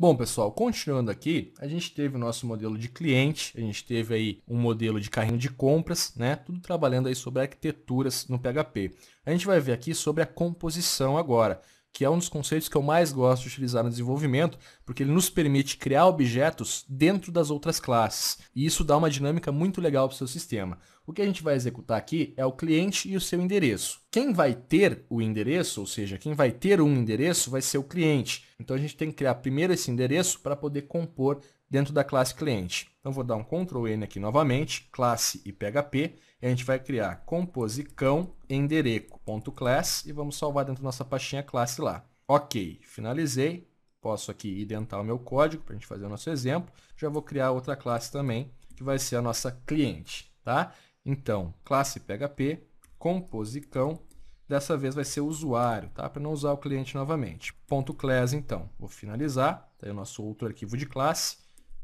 Bom, pessoal, continuando aqui, a gente teve o nosso modelo de cliente, a gente teve aí um modelo de carrinho de compras, né? Tudo trabalhando aí sobre arquiteturas no PHP. A gente vai ver aqui sobre a composição agora que é um dos conceitos que eu mais gosto de utilizar no desenvolvimento, porque ele nos permite criar objetos dentro das outras classes. E isso dá uma dinâmica muito legal para o seu sistema. O que a gente vai executar aqui é o cliente e o seu endereço. Quem vai ter o endereço, ou seja, quem vai ter um endereço, vai ser o cliente. Então a gente tem que criar primeiro esse endereço para poder compor dentro da classe cliente. Então, vou dar um Ctrl N aqui novamente, classe e PHP, e a gente vai criar composicão endereco.class e vamos salvar dentro da nossa pastinha classe lá. Ok, finalizei. Posso aqui identar o meu código para a gente fazer o nosso exemplo. Já vou criar outra classe também, que vai ser a nossa cliente. Tá? Então, classe PHP, composicão dessa vez vai ser usuário, tá? Para não usar o cliente novamente. Ponto .class, então. Vou finalizar, tá aí o nosso outro arquivo de classe.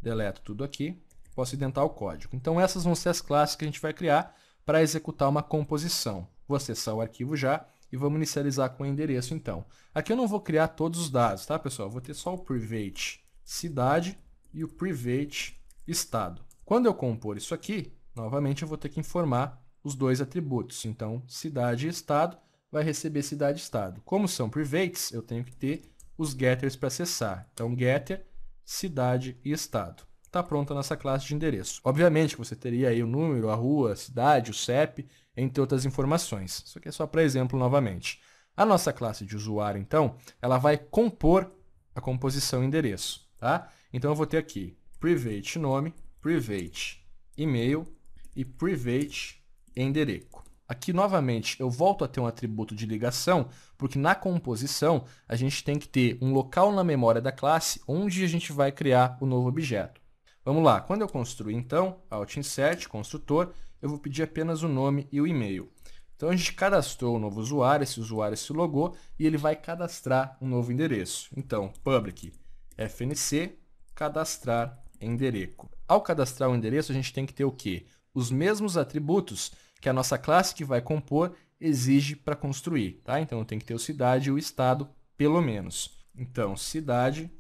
Deleto tudo aqui. Posso indentar o código. Então, essas vão ser as classes que a gente vai criar para executar uma composição. Vou acessar o arquivo já e vamos inicializar com o endereço, então. Aqui eu não vou criar todos os dados, tá, pessoal? vou ter só o private cidade e o private estado. Quando eu compor isso aqui, novamente eu vou ter que informar os dois atributos. Então, cidade e estado vai receber cidade e estado. Como são privates, eu tenho que ter os getters para acessar. Então, getter cidade e estado. Está pronta a nossa classe de endereço. Obviamente que você teria aí o número, a rua, a cidade, o CEP, entre outras informações. Isso aqui é só para exemplo novamente. A nossa classe de usuário, então, ela vai compor a composição endereço. Tá? Então, eu vou ter aqui private nome, private e-mail e private endereço. Aqui, novamente, eu volto a ter um atributo de ligação, porque na composição a gente tem que ter um local na memória da classe onde a gente vai criar o novo objeto. Vamos lá, quando eu construir, então, alt insert, construtor, eu vou pedir apenas o nome e o e-mail. Então a gente cadastrou o um novo usuário, esse usuário se logou e ele vai cadastrar um novo endereço. Então, public fnc cadastrar endereço. Ao cadastrar o endereço, a gente tem que ter o quê? Os mesmos atributos que a nossa classe que vai compor exige para construir, tá? Então tem que ter o cidade e o estado, pelo menos. Então, cidade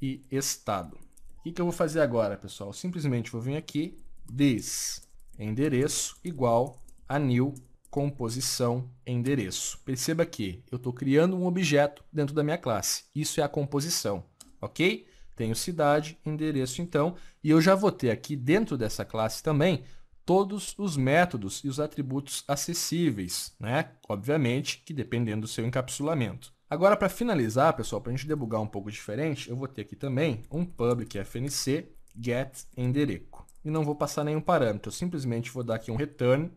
e estado. O que, que eu vou fazer agora, pessoal? Simplesmente vou vir aqui, this endereço igual a new composição endereço. Perceba que eu estou criando um objeto dentro da minha classe. Isso é a composição, ok? Tenho cidade, endereço então, e eu já vou ter aqui dentro dessa classe também todos os métodos e os atributos acessíveis, né? Obviamente que dependendo do seu encapsulamento. Agora, para finalizar, pessoal, para a gente debugar um pouco diferente, eu vou ter aqui também um public é fnc get endereço. E não vou passar nenhum parâmetro, eu simplesmente vou dar aqui um return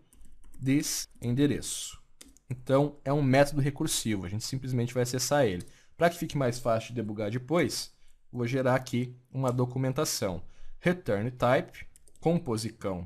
this endereço. Então, é um método recursivo, a gente simplesmente vai acessar ele. Para que fique mais fácil de debugar depois, vou gerar aqui uma documentação. Return type, composicão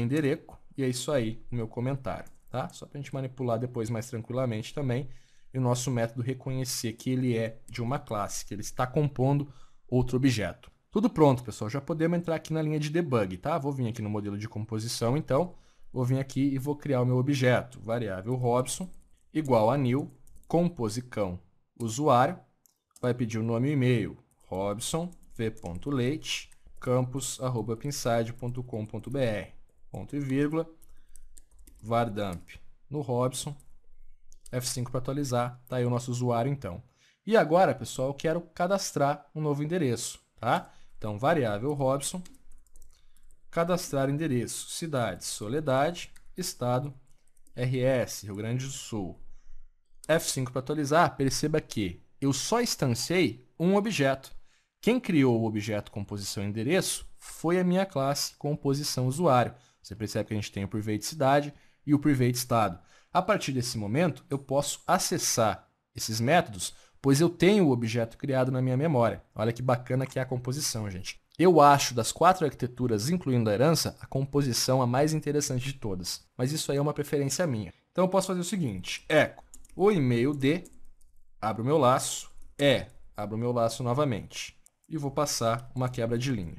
Endereco. E é isso aí, o meu comentário, tá? Só para a gente manipular depois mais tranquilamente também. E o nosso método reconhecer que ele é de uma classe, que ele está compondo outro objeto. Tudo pronto, pessoal. Já podemos entrar aqui na linha de debug, tá? Vou vir aqui no modelo de composição, então. Vou vir aqui e vou criar o meu objeto. Variável Robson igual a new composicão usuário. Vai pedir o nome e e-mail. Robson v.leite campus.pinside.com.br ponto e vírgula, dump no Robson, F5 para atualizar, tá aí o nosso usuário então. E agora, pessoal, eu quero cadastrar um novo endereço, tá? Então, variável Robson, cadastrar endereço, cidade, Soledade, estado, RS, Rio Grande do Sul. F5 para atualizar, perceba que eu só instanciei um objeto. Quem criou o objeto composição endereço foi a minha classe composição usuário. Você percebe que a gente tem o private cidade e o private estado. A partir desse momento, eu posso acessar esses métodos, pois eu tenho o objeto criado na minha memória. Olha que bacana que é a composição, gente. Eu acho das quatro arquiteturas, incluindo a herança, a composição a mais interessante de todas. Mas isso aí é uma preferência minha. Então eu posso fazer o seguinte, eco o e-mail de, abro meu laço, é, abro meu laço novamente. E vou passar uma quebra de linha.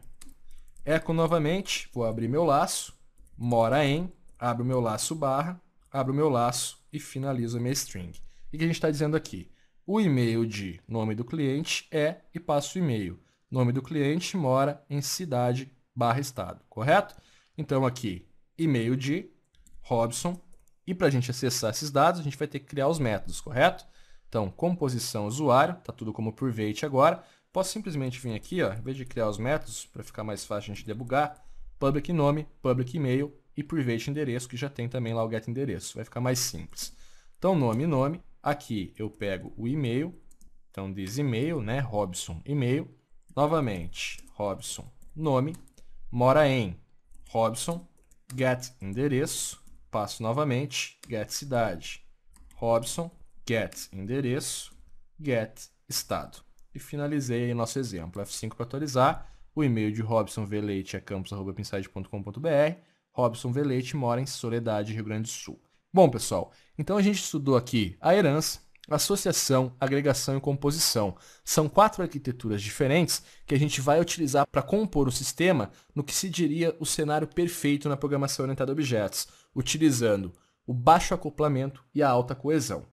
Eco novamente, vou abrir meu laço, mora em, abro meu laço barra, abro meu laço e finalizo a minha string. O que a gente está dizendo aqui? O e-mail de nome do cliente é e passo o e-mail. Nome do cliente mora em cidade barra estado, correto? Então aqui, e-mail de Robson. E para a gente acessar esses dados, a gente vai ter que criar os métodos, correto? Então, composição usuário, está tudo como private agora. Posso simplesmente vir aqui, ó, em vez de criar os métodos, para ficar mais fácil a gente debugar, public nome, public email e private endereço, que já tem também lá o get endereço. Vai ficar mais simples. Então, nome, nome. Aqui eu pego o e-mail. Então, diz e-mail, né? Robson, e-mail. Novamente, Robson, nome. Mora em Robson, get endereço. Passo novamente, get cidade. Robson, get endereço, get estado. E finalizei aí nosso exemplo. F5 para atualizar. O e-mail de Robson Velete é campus.pinside.com.br. Robson Velete mora em Soledade, Rio Grande do Sul. Bom, pessoal, então a gente estudou aqui a herança, associação, agregação e composição. São quatro arquiteturas diferentes que a gente vai utilizar para compor o sistema no que se diria o cenário perfeito na programação orientada a objetos, utilizando o baixo acoplamento e a alta coesão.